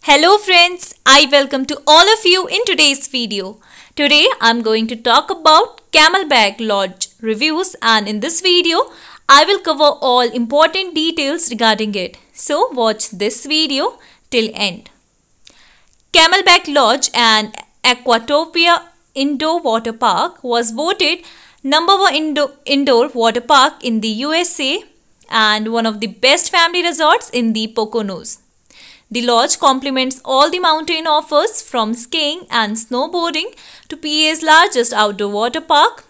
Hello friends, I welcome to all of you in today's video. Today I'm going to talk about Camelback Lodge reviews and in this video I will cover all important details regarding it. So watch this video till end. Camelback Lodge and Aquatopia indoor water park was voted number one indoor indoor water park in the USA and one of the best family resorts in the Poconos. The lodge complements all the mountain offers from skiing and snowboarding to PA's largest outdoor water park